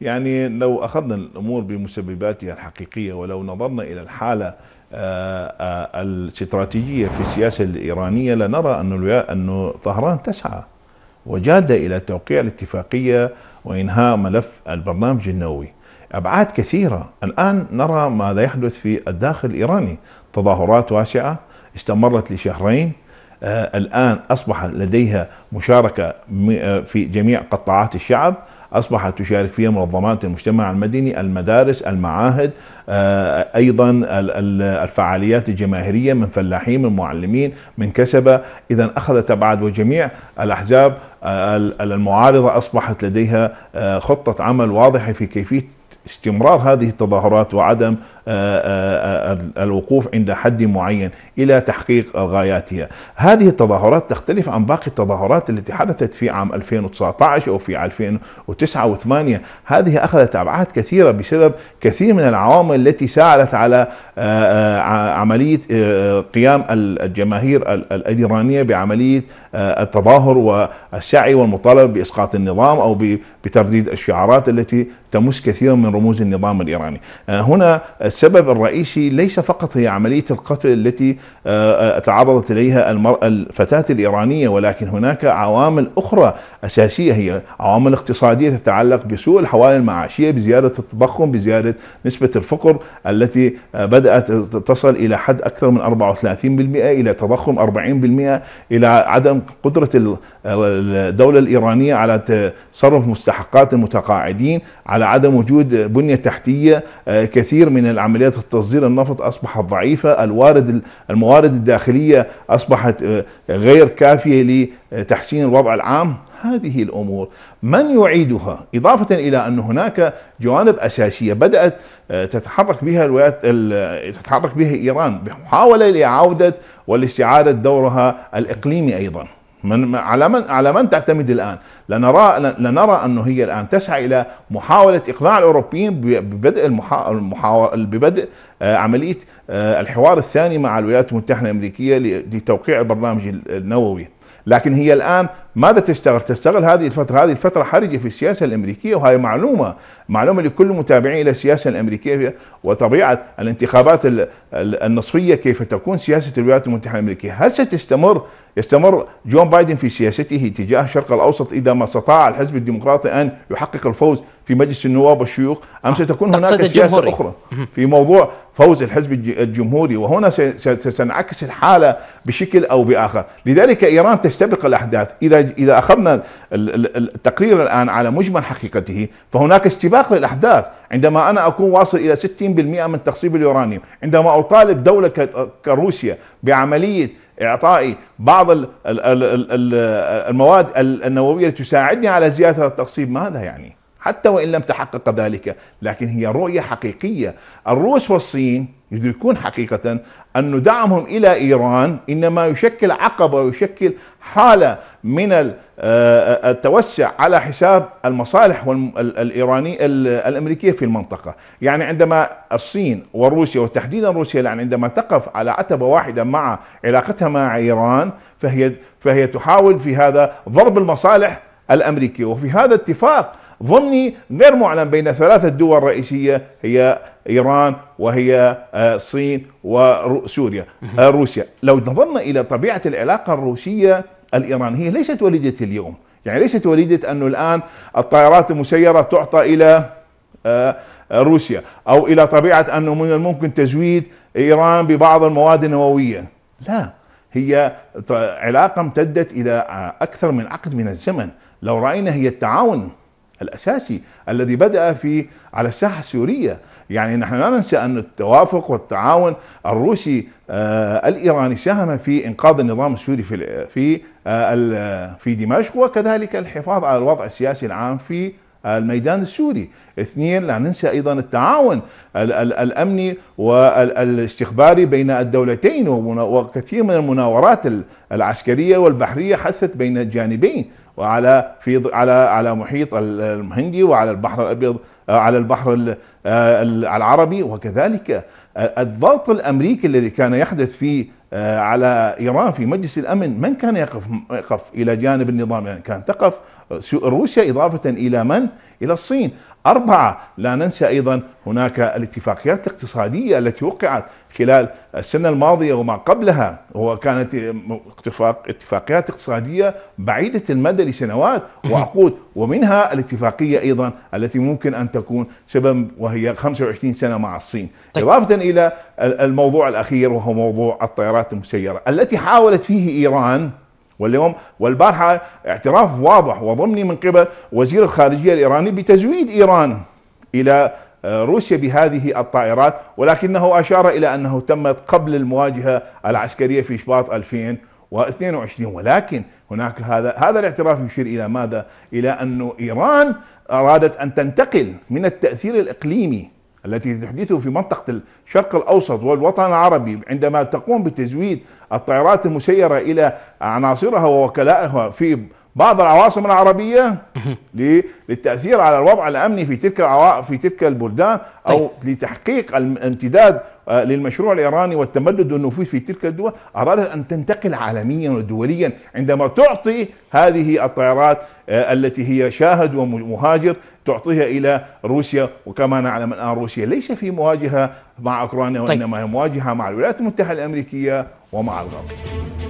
يعني لو أخذنا الأمور بمسبباتها الحقيقية ولو نظرنا إلى الحالة آه، آه، الاستراتيجية في السياسة الإيرانية لنرى أن طهران تسعى وجادة إلى توقيع الاتفاقية وإنهاء ملف البرنامج النووي أبعاد كثيرة الآن نرى ماذا يحدث في الداخل الإيراني تظاهرات واسعة استمرت لشهرين آه، الآن أصبح لديها مشاركة في جميع قطاعات الشعب أصبحت تشارك فيها منظمات المجتمع المدني المدارس المعاهد آه، أيضا الفعاليات الجماهيرية من فلاحين من معلمين من كسبة إذا أخذت أبعاد وجميع الأحزاب آه، المعارضة أصبحت لديها آه، خطة عمل واضحة في كيفية استمرار هذه التظاهرات وعدم آه، آه، آه، الوقوف عند حد معين إلى تحقيق غاياتها هذه التظاهرات تختلف عن باقي التظاهرات التي حدثت في عام 2019 أو في 2009 و8 هذه أخذت أبعاد كثيرة بسبب كثير من العوامل التي ساعدت على عملية قيام الجماهير الإيرانية بعملية التظاهر والسعي والمطالبة بإسقاط النظام أو بترديد الشعارات التي تمس كثيرا من رموز النظام الإيراني هنا السبب الرئيسي ليس فقط هي عملية القتل التي آه، آه، تعرضت إليها المرأة الفتاة الإيرانية ولكن هناك عوامل أخرى أساسية هي عوامل اقتصادية تتعلق بسوء الحوالي المعاشية بزيادة التضخم بزيادة نسبة الفقر التي آه، بدأت تصل إلى حد أكثر من 34% إلى تضخم 40% إلى عدم قدرة الدولة الإيرانية على تصرف مستحقات المتقاعدين على عدم وجود بنية تحتية كثير من عمليات التصدير النفط أصبحت ضعيفة الوارد الموارد الداخلية أصبحت آه، غير كافية لتحسين الوضع العام هذه الامور من يعيدها؟ اضافه الى ان هناك جوانب اساسيه بدات آه، تتحرك بها الولايات تتحرك بها ايران بمحاوله لاعاده والاستعاده دورها الاقليمي ايضا. من على من على من تعتمد الان؟ لنرى لنرى انه هي الان تسعى الى محاوله اقناع الاوروبيين ببدء المحاور ببدء آه، عمليه آه، الحوار الثاني مع الولايات المتحده الامريكيه لتوقيع البرنامج النووي. لكن هي الان ماذا تشتغل؟ تشتغل هذه الفتره، هذه الفتره حرجه في السياسه الامريكيه وهي معلومه، معلومه لكل متابعين الى السياسه الامريكيه وطبيعه الانتخابات النصفيه كيف تكون سياسه الولايات المتحده الامريكيه، هل ستستمر يستمر جون بايدن في سياسته تجاه الشرق الاوسط اذا ما استطاع الحزب الديمقراطي ان يحقق الفوز في مجلس النواب والشيوخ أم آه، ستكون هناك سياسة أخرى في موضوع فوز الحزب الجمهوري وهنا ستنعكس الحالة بشكل أو بآخر لذلك إيران تستبق الأحداث إذا إذا أخذنا التقرير الآن على مجمل حقيقته فهناك استباق للأحداث عندما أنا أكون واصل إلى 60% من تخصيب اليورانيوم عندما أطالب دولة كروسيا بعملية إعطائي بعض المواد النووية لتساعدني على زيادة التخصيب ماذا يعني؟ حتى وان لم تحقق ذلك لكن هي رؤيه حقيقيه الروس والصين يدركون حقيقه ان دعمهم الى ايران انما يشكل عقبه ويشكل حاله من آه، التوسع على حساب المصالح الايرانيه الامريكيه في المنطقه، يعني عندما الصين وروسيا وتحديدا روسيا لان عندما تقف على عتبه واحده مع علاقتها مع ايران فهي فهي تحاول في هذا ضرب المصالح الامريكيه وفي هذا اتفاق ضمني غير معلن بين ثلاثة دول رئيسية هي إيران وهي الصين آه، وسوريا آه، روسيا لو نظرنا إلى طبيعة العلاقة الروسية الإيرانية ليست وليدة اليوم يعني ليست وليدة أنه الآن الطائرات المسيرة تعطى إلى آه، روسيا أو إلى طبيعة أنه من الممكن تزويد إيران ببعض المواد النووية لا هي علاقة امتدت إلى أكثر من عقد من الزمن لو رأينا هي التعاون الأساسي الذي بدأ في على الساحة السورية يعني نحن لا ننسى أن التوافق والتعاون الروسي آه الإيراني ساهم في إنقاذ النظام السوري في في آه في دمشق وكذلك الحفاظ على الوضع السياسي العام في الميدان السوري اثنين لا ننسى أيضا التعاون الأمني والاستخباري بين الدولتين وكثير من المناورات العسكرية والبحرية حدثت بين الجانبين وعلى في على على محيط الهندي وعلى البحر الابيض آه، على البحر آه، العربي وكذلك الضغط الامريكي الذي كان يحدث في آه، على ايران في مجلس الامن من كان يقف يقف الى جانب النظام يعني كان تقف روسيا اضافه الى من؟ الى الصين، أربعة لا ننسى أيضا هناك الاتفاقيات الاقتصادية التي وقعت خلال السنة الماضية وما قبلها وكانت اتفاق اتفاقيات اقتصادية بعيدة المدى لسنوات وعقود ومنها الاتفاقية أيضا التي ممكن أن تكون سبب وهي 25 سنة مع الصين طيب. إضافة إلى الموضوع الأخير وهو موضوع الطائرات المسيرة التي حاولت فيه إيران واليوم والبارحة اعتراف واضح وضمني من قبل وزير الخارجية الإيراني بتزويد إيران إلى آه، روسيا بهذه الطائرات ولكنه أشار إلى أنه تمت قبل المواجهة العسكرية في شباط 2022 ولكن هناك هذا هذا الاعتراف يشير إلى ماذا؟ إلى أن إيران أرادت أن تنتقل من التأثير الإقليمي التي تحدثه في منطقة الشرق الأوسط والوطن العربي عندما تقوم بتزويد الطائرات المسيرة إلى عناصرها ووكلائها في بعض العواصم العربيه للتاثير على الوضع الامني في تلك العوا... في تلك البلدان او طيب. لتحقيق الامتداد آه، للمشروع الايراني والتمدد والنفوذ في تلك الدول ارادت ان تنتقل عالميا ودوليا عندما تعطي هذه الطائرات آه، التي هي شاهد ومهاجر تعطيها الى روسيا وكما نعلم الان روسيا ليس في مواجهه مع اوكرانيا طيب. وانما هي مواجهه مع الولايات المتحده الامريكيه ومع الغرب